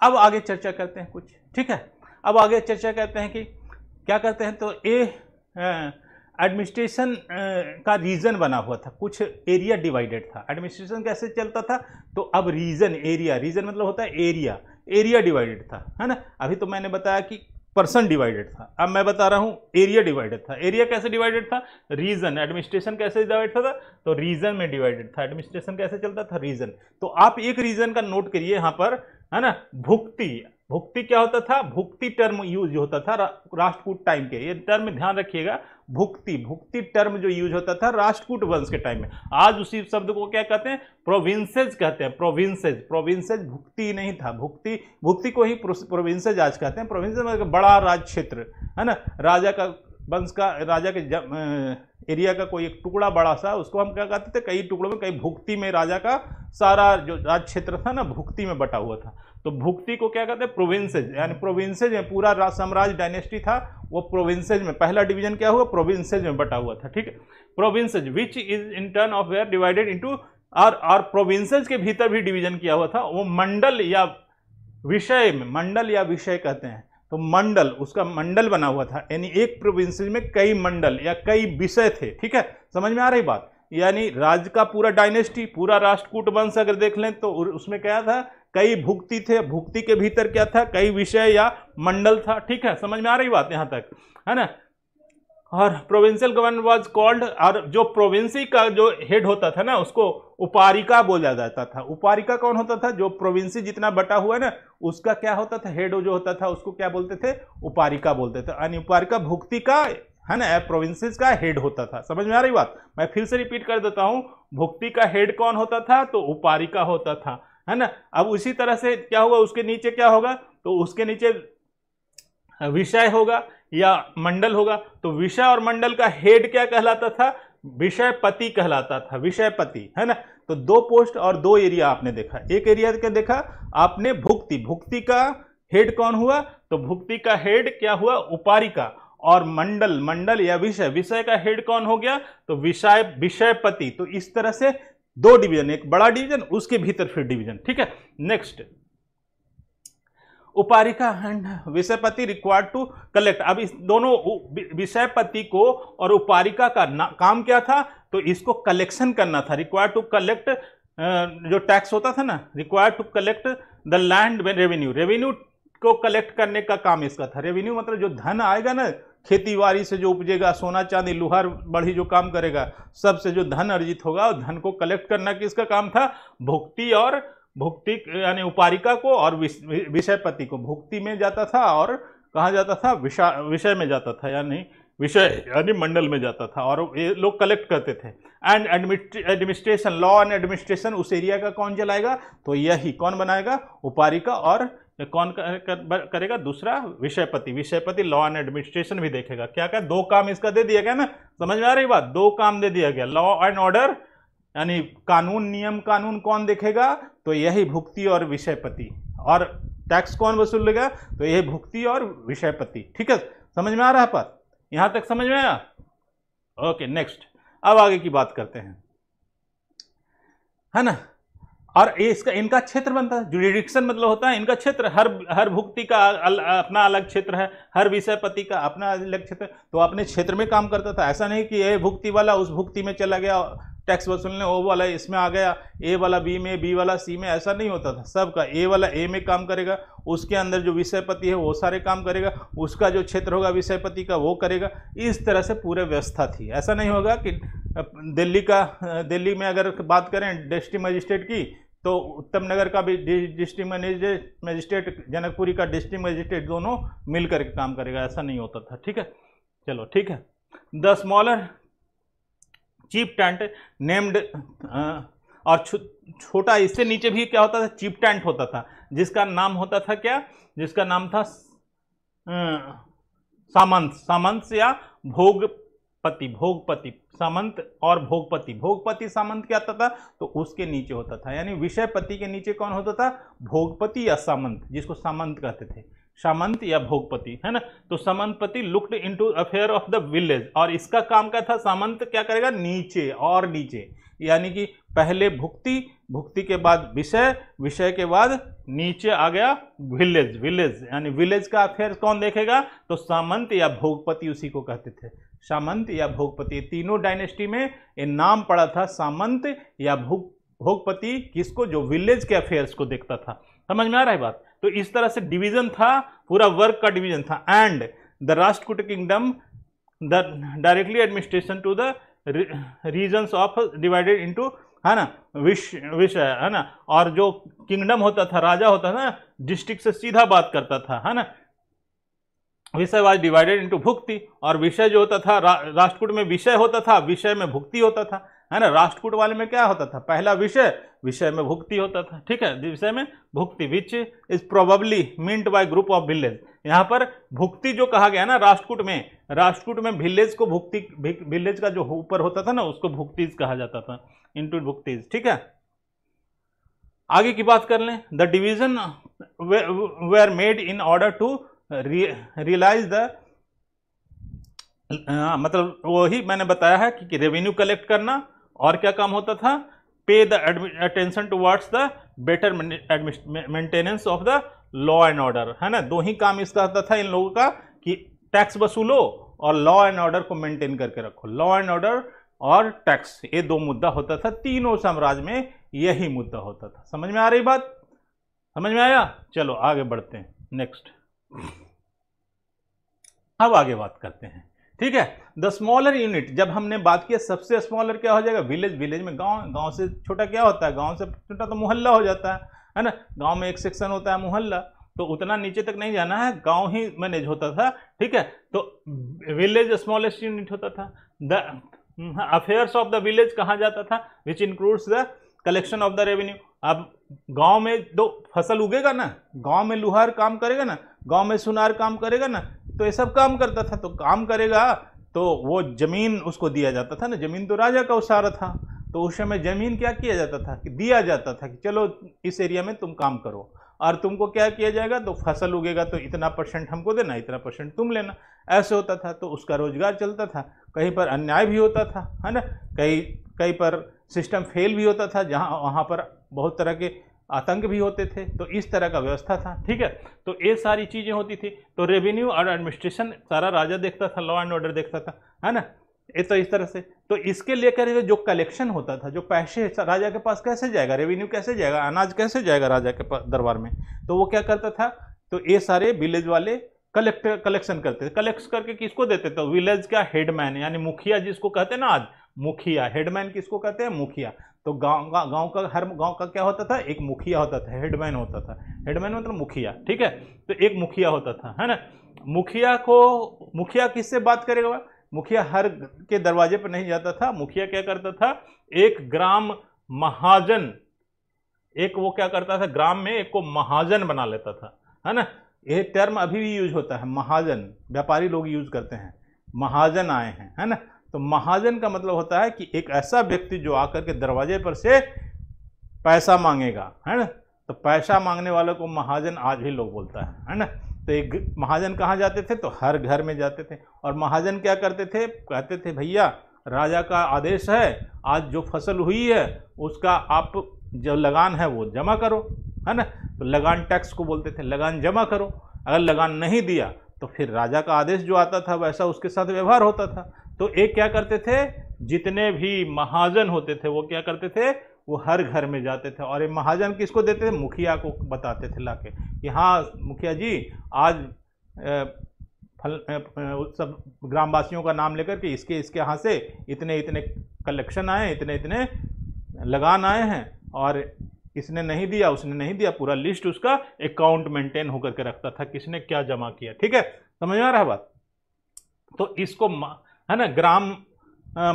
अब आगे चर्चा करते हैं कुछ ठीक है अब आगे चर्चा करते हैं कि क्या करते हैं तो ए एडमिनिस्ट्रेशन का रीजन बना हुआ था कुछ एरिया डिवाइडेड था एडमिनिस्ट्रेशन कैसे चलता था तो अब रीजन एरिया रीजन मतलब होता है एरिया एरिया डिवाइडेड था है ना अभी तो मैंने बताया कि पर्सन डिवाइडेड था अब मैं बता रहा हूँ एरिया डिवाइडेड था एरिया कैसे डिवाइडेड था रीजन एडमिनिस्ट्रेशन कैसे डिवाइड था तो रीजन में डिवाइडेड था एडमिनिस्ट्रेशन कैसे चलता था रीजन तो आप एक रीजन का नोट करिए यहाँ पर है ना भुक्ति भुक्ति क्या होता था भुक्ति टर्म यूज होता था रा, राष्ट्रकूट टाइम के ये टर्म ध्यान रखिएगा भुक्ति भुक्ति टर्म जो यूज होता था राष्ट्रकूट वंश के टाइम में आज उसी शब्द को क्या कहते हैं प्रोविंसेज कहते हैं प्रोविंसेज प्रोविंसेज भुक्ति नहीं था भुक्ति भुक्ति को ही प्रोविंसेज आज कहते हैं प्रोविंसेज मतलब बड़ा राज क्षेत्र है ना राजा का वंश का राजा के जब एरिया का कोई एक टुकड़ा बड़ा सा उसको हम क्या कहते थे कई टुकड़ों में कई भुक्ति में राजा का सारा जो राज क्षेत्र था ना भुक्ति में बटा हुआ था तो भुक्ति को क्या कहते हैं प्रोविंसेज यानी प्रोविंसेज में पूरा साम्राज्य डायनेस्टी था वो प्रोविंसेज में पहला डिवीजन क्या हुआ प्रोविंसेज में बटा हुआ था ठीक है provinces which is in turn of were divided into और और प्रोविंसेज के भीतर भी डिवीजन किया हुआ था वो मंडल या विषय में मंडल या विषय कहते हैं तो मंडल उसका मंडल बना हुआ था यानी एक प्रोविंस में कई मंडल या कई विषय थे ठीक है समझ में आ रही बात यानी राज्य का पूरा डायनेस्टी पूरा राष्ट्रकूट वंश अगर देख लें तो उसमें क्या था कई भुक्ति थे भुक्ति के भीतर क्या था कई विषय या मंडल था ठीक है समझ में आ रही बात यहाँ तक है ना और प्रोविंशियल गवर्नर वाज कॉल्ड और जो प्रोविंसी का जो हेड होता था ना उसको उपारिका बोला जाता था उपारिका कौन होता था जो प्रोविंसी जितना बटा हुआ है ना उसका क्या होता था हेड जो होता था उसको क्या बोलते थे उपारिका बोलते थे यानी उपारिका भुक्ति का है ना प्रोविंसेस का हेड होता था समझ में आ रही बात मैं फिर से रिपीट कर देता हूँ भुक्ति का हेड कौन होता था तो उपारिका होता था है ना अब उसी तरह से क्या होगा उसके नीचे क्या होगा तो उसके नीचे विषय होगा या मंडल होगा तो विषय और मंडल का हेड क्या कहलाता था विषयपति कहलाता था विषयपति है ना तो दो पोस्ट और दो एरिया आपने देखा एक एरिया क्या देखा आपने भुक्ति भुक्ति का हेड कौन हुआ तो भुक्ति का हेड क्या हुआ उपारिका और मंडल मंडल या विषय विषय का हेड कौन हो गया तो विषय विषयपति तो इस तरह से दो डिवीजन एक बड़ा डिवीजन उसके भीतर फिर डिवीजन ठीक है next Uparika and Vishayapati required to collect अब इस दोनों विषयपति को और उपारिका का काम क्या था तो इसको कलेक्शन करना था रिक्वायर्ड टू कलेक्ट जो टैक्स होता था ना required to collect the land revenue revenue को कलेक्ट करने का काम इसका था रेवेन्यू मतलब जो धन आएगा ना खेती बाड़ी से जो उपजेगा सोना चांदी लुहार बढ़ी जो काम करेगा सबसे जो धन अर्जित होगा धन को कलेक्ट करना किसका काम था भुक्ति और भुक्ति यानी उपारिका को और विषयपति को भुक्ति में जाता था और कहा जाता था विषा विषय में जाता था यानी विषय यानी मंडल में जाता था और ये लोग कलेक्ट करते थे and administration law and administration उस एरिया का कौन चलाएगा तो यही कौन बनाएगा उपारिका और कौन करेगा दूसरा Vishayapati Vishayapati law and administration भी देखेगा क्या क्या दो काम इसका दे दिया गया ना समझ में आ रही बात दो काम दे दिया गया लॉ एंड ऑर्डर यानी कानून नियम कानून कौन देखेगा तो यही भुक्ति और विषयपति और टैक्स कौन वसूल लेगा तो यही भुक्ति और विषयपति ठीक है समझ में आ रहा है पर यहां तक समझ में आया ओके नेक्स्ट अब आगे की बात करते हैं है ना और ये इसका इनका क्षेत्र बनता है जुडिडिक्शन मतलब होता है इनका क्षेत्र हर हर भुक्ति का अल, अपना अलग क्षेत्र है हर विषयपति का अपना अलग क्षेत्र तो अपने क्षेत्र में काम करता था ऐसा नहीं कि ये भुक्ति वाला उस भुक्ति में चला गया टैक्स वसूलने ओ वाला इसमें आ गया ए वाला बी में बी वाला सी में ऐसा नहीं होता था सबका ए वाला ए में काम करेगा उसके अंदर जो विषयपति है वो सारे काम करेगा उसका जो क्षेत्र होगा विषयपति का वो करेगा इस तरह से पूरे व्यवस्था थी ऐसा नहीं होगा कि दिल्ली का दिल्ली में अगर बात करें डिस्ट्रिक्ट मजिस्ट्रेट की तो उत्तम नगर का भी डिस्ट्रिक्ट मजिस्ट्रेट जनकपुरी का डिस्ट्रिक्ट मजिस्ट्रेट दोनों मिलकर के काम करेगा ऐसा नहीं होता था ठीक है चलो ठीक है द स्मॉलर टेंट नेम्ड और छोटा इससे नीचे भी क्या होता था टेंट होता था जिसका नाम होता था क्या जिसका नाम था सामंत सामंत या भोगपति भोगपति सामंत और भोगपति भोगपति सामंत क्या आता था तो उसके नीचे होता था यानी विषयपति के नीचे कौन होता था भोगपति या सामंत जिसको सामंत कहते थे सामंत या भोगपति है ना तो Samantapati looked into affair of the village और इसका काम क्या था सामंत क्या करेगा नीचे और नीचे यानी कि पहले भुक्ति भुक्ति के बाद विषय विषय के बाद नीचे आ गया विलेज विलेज यानी विलेज का अफेयर कौन देखेगा तो सामंत या भोगपति उसी को कहते थे सामंत या भोगपति तीनों डायनेस्टी में ये नाम पड़ा था सामंत या भोग भोगपति किसको जो विलेज के अफेयर्स को देखता था समझ में आ रहा है बात तो इस तरह से डिवीजन था पूरा वर्क का डिवीजन था and the Rashtrakuta kingdom the directly administration to the regions of divided into है ना विश विश है ना और जो किंगडम होता था राजा होता था ना डिस्ट्रिक्ट से सीधा बात करता था है ना विषय वाज डिवाइडेड इंटू भुक्ति और विषय जो होता था रा, राष्ट्रकूट में विषय होता था विषय में भुक्ति होता था है ना राष्ट्रकूट वाले में क्या होता था पहला विषय विषय में भुक्ति होता था ठीक है विषय में Bhukti which is probably meant by group of village यहाँ पर भुक्ति जो कहा गया ना राष्ट्रकूट में राष्ट्रकूट में विलेज को भुक्ति विलेज का जो ऊपर होता था ना उसको भुक्तिज कहा जाता था इंटू भुक्तिज ठीक है आगे की बात कर लें the division they are made in order to realise the मतलब वही मैंने बताया है कि, कि रेवेन्यू कलेक्ट करना और क्या काम होता था pay the attention towards the better maintenance of the law and order है ना दो ही काम इसका होता था इन लोगों का कि टैक्स वसूलो और लॉ एंड ऑर्डर को मेंटेन करके रखो लॉ एंड ऑर्डर और टैक्स ये दो मुद्दा होता था तीनों साम्राज्य में यही मुद्दा होता था समझ में आ रही बात समझ में आया चलो आगे बढ़ते हैं नेक्स्ट अब आगे बात करते हैं ठीक है द स्मॉलर यूनिट जब हमने बात किया सबसे स्मॉलर क्या हो जाएगा विलेज विलेज में गांव गांव से छोटा क्या होता है गांव से छोटा तो मोहल्ला हो जाता है है ना गांव में एक सेक्शन होता है मोहल्ला तो उतना नीचे तक नहीं जाना है गांव ही मैनेज होता था ठीक है तो विलेज स्मॉलेस्ट यूनिट होता था the affairs of the village कहाँ जाता था which includes the collection of the revenue अब गांव में दो तो फसल उगेगा ना गांव में लुहार काम करेगा ना गांव में सुनार काम करेगा ना तो ये सब काम करता था तो काम करेगा तो वो ज़मीन उसको दिया जाता था ना ज़मीन तो राजा का उसारा था तो उस समय ज़मीन क्या किया जाता था कि दिया जाता था कि चलो इस एरिया में तुम काम करो और तुमको क्या किया जाएगा तो फसल उगेगा तो इतना परसेंट हमको देना इतना परसेंट तुम लेना ऐसे होता था तो उसका रोज़गार चलता था कहीं पर अन्याय भी होता था है ना कहीं कहीं पर सिस्टम फेल भी होता था जहाँ वहाँ पर बहुत तरह के आतंक भी होते थे तो इस तरह का व्यवस्था था ठीक है तो ये सारी चीज़ें होती थी तो रेवेन्यू और एडमिनिस्ट्रेशन सारा राजा देखता था लॉ एंड ऑर्डर देखता था है ना ये तो इस तरह से तो इसके लेकर जो कलेक्शन होता था जो पैसे राजा के पास कैसे जाएगा रेवेन्यू कैसे जाएगा अनाज कैसे जाएगा राजा के दरबार में तो वो क्या करता था तो ये सारे विलेज वाले कलेक्ट कलेक्शन करते थे कलेक्ट करके किसको देते थे विलेज का हेडमैन यानी मुखिया जिसको कहते हैं ना आज मुखिया हेडमैन किसको कहते हैं मुखिया तो गांव गांव का हर गांव का क्या होता था एक मुखिया होता था हेडमैन होता था हेडमैन मतलब मुखिया ठीक है तो एक मुखिया होता था है ना मुखिया को मुखिया किससे बात करेगा मुखिया हर के दरवाजे पर नहीं जाता था मुखिया क्या करता था एक ग्राम महाजन एक वो क्या करता था ग्राम में एक को महाजन बना लेता था है ना यह टर्म अभी भी यूज होता है महाजन व्यापारी लोग यूज करते हैं महाजन आए हैं है ना तो महाजन का मतलब होता है कि एक ऐसा व्यक्ति जो आकर के दरवाजे पर से पैसा मांगेगा है ना तो पैसा मांगने वालों को महाजन आज भी लोग बोलता है है ना तो एक महाजन कहाँ जाते थे तो हर घर में जाते थे और महाजन क्या करते थे कहते थे भैया राजा का आदेश है आज जो फसल हुई है उसका आप जो लगान है वो जमा करो है ना तो लगान टैक्स को बोलते थे लगान जमा करो अगर लगान नहीं दिया तो फिर राजा का आदेश जो आता था वैसा उसके साथ व्यवहार होता था तो एक क्या करते थे जितने भी महाजन होते थे वो क्या करते थे वो हर घर में जाते थे और ये महाजन किसको देते थे मुखिया को बताते थे लाके कि हाँ मुखिया जी आज फल सब ग्रामवासियों का नाम लेकर के इसके इसके यहाँ से इतने इतने कलेक्शन आए इतने इतने लगान आए हैं और किसने नहीं दिया उसने नहीं दिया पूरा लिस्ट उसका अकाउंट मेंटेन होकर के रखता था किसने क्या जमा किया ठीक है समझ में आ रहा बात तो इसको है ना ग्राम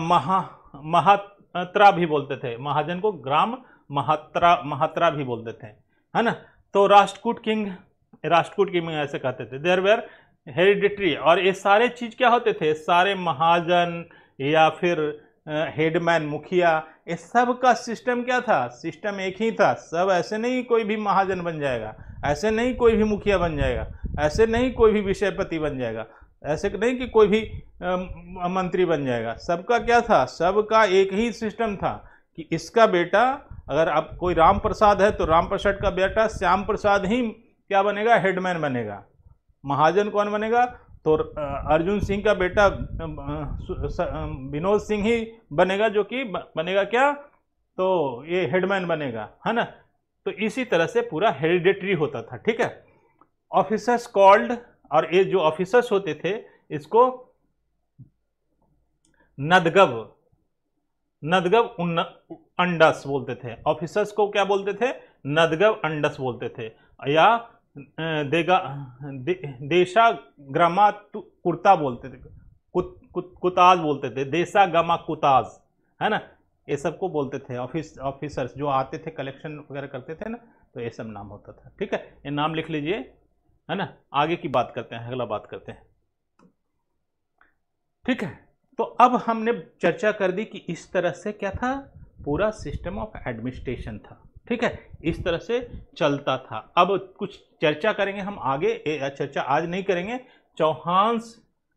महा महात्रा भी बोलते थे महाजन को ग्राम महात्रा महात्रा भी बोलते थे है ना तो राष्ट्रकूट किंग राष्ट्रकूट किंग ऐसे कहते थे देर वेर हेरिडिट्री और ये सारे चीज़ क्या होते थे सारे महाजन या फिर हेडमैन मुखिया ये सब का सिस्टम क्या था सिस्टम एक ही था सब ऐसे नहीं कोई भी महाजन बन जाएगा ऐसे नहीं कोई भी मुखिया बन जाएगा ऐसे नहीं कोई भी विषयपति बन जाएगा ऐसे नहीं कि कोई भी मंत्री बन जाएगा सबका क्या था सबका एक ही सिस्टम था कि इसका बेटा अगर आप कोई राम प्रसाद है तो राम प्रसाद का बेटा श्याम प्रसाद ही क्या बनेगा हेडमैन बनेगा महाजन कौन बनेगा तो अर्जुन सिंह का बेटा विनोद सिंह ही बनेगा जो कि बनेगा क्या तो ये हेडमैन बनेगा है ना तो इसी तरह से पूरा हेरिडेटरी होता था ठीक है ऑफिसर्स कॉल्ड और ये जो ऑफिसर्स होते थे इसको नदगव नदगव अंडस बोलते थे ऑफिसर्स को क्या बोलते थे नदगव अंडस बोलते थे या देगा दे, देशा ग्रमा कुर्ता बोलते थे कुत, कुत, कुताज बोलते थे देशा गमा कुताज है ना ये सब को बोलते थे ऑफिस ऑफिसर्स जो आते थे कलेक्शन वगैरह करते थे ना तो ये सब नाम होता था ठीक है ये नाम लिख लीजिए है ना आगे की बात करते हैं अगला बात करते हैं ठीक है तो अब हमने चर्चा कर दी कि इस तरह से क्या था पूरा सिस्टम ऑफ एडमिनिस्ट्रेशन था ठीक है इस तरह से चलता था अब कुछ चर्चा करेंगे हम आगे चर्चा आज नहीं करेंगे चौहान्स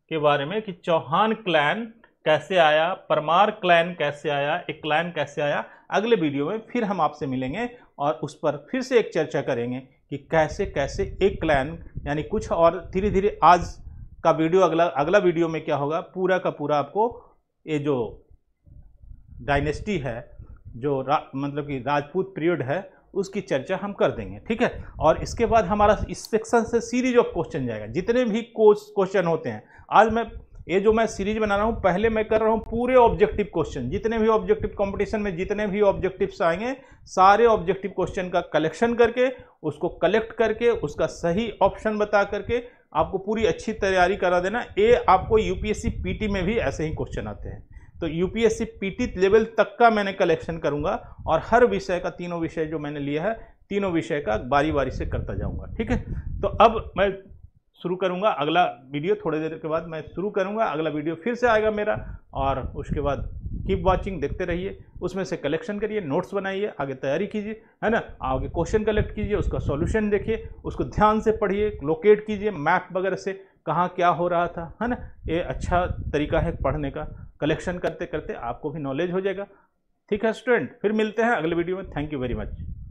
के बारे में कि चौहान क्लैन कैसे आया परमार क्लैन कैसे आया एक क्लैन कैसे आया अगले वीडियो में फिर हम आपसे मिलेंगे और उस पर फिर से एक चर्चा करेंगे कि कैसे कैसे एक क्लैन यानी कुछ और धीरे धीरे आज का वीडियो अगला अगला वीडियो में क्या होगा पूरा का पूरा आपको ये जो डायनेस्टी है जो मतलब कि राजपूत पीरियड है उसकी चर्चा हम कर देंगे ठीक है और इसके बाद हमारा इस सेक्शन से सीरीज ऑफ क्वेश्चन जाएगा जितने भी क्वेश्चन होते हैं आज मैं ये जो मैं सीरीज बना रहा हूँ पहले मैं कर रहा हूँ पूरे ऑब्जेक्टिव क्वेश्चन जितने भी ऑब्जेक्टिव कंपटीशन में जितने भी ऑब्जेक्टिव्स आएंगे सारे ऑब्जेक्टिव क्वेश्चन का कलेक्शन करके उसको कलेक्ट करके उसका सही ऑप्शन बता करके आपको पूरी अच्छी तैयारी करा देना ये आपको यू पी में भी ऐसे ही क्वेश्चन आते हैं तो यू पी लेवल तक का मैंने कलेक्शन करूँगा और हर विषय का तीनों विषय जो मैंने लिया है तीनों विषय का बारी बारी से करता जाऊंगा ठीक है तो अब मैं शुरू करूँगा अगला वीडियो थोड़ी देर के बाद मैं शुरू करूँगा अगला वीडियो फिर से आएगा मेरा और उसके बाद कीप वॉचिंग देखते रहिए उसमें से कलेक्शन करिए नोट्स बनाइए आगे तैयारी कीजिए है ना आगे क्वेश्चन कलेक्ट कीजिए उसका सॉल्यूशन देखिए उसको ध्यान से पढ़िए लोकेट कीजिए मैप वगैरह से कहाँ क्या हो रहा था है ना ये अच्छा तरीका है पढ़ने का कलेक्शन करते करते आपको भी नॉलेज हो जाएगा ठीक है स्टूडेंट फिर मिलते हैं अगले वीडियो में थैंक यू वेरी मच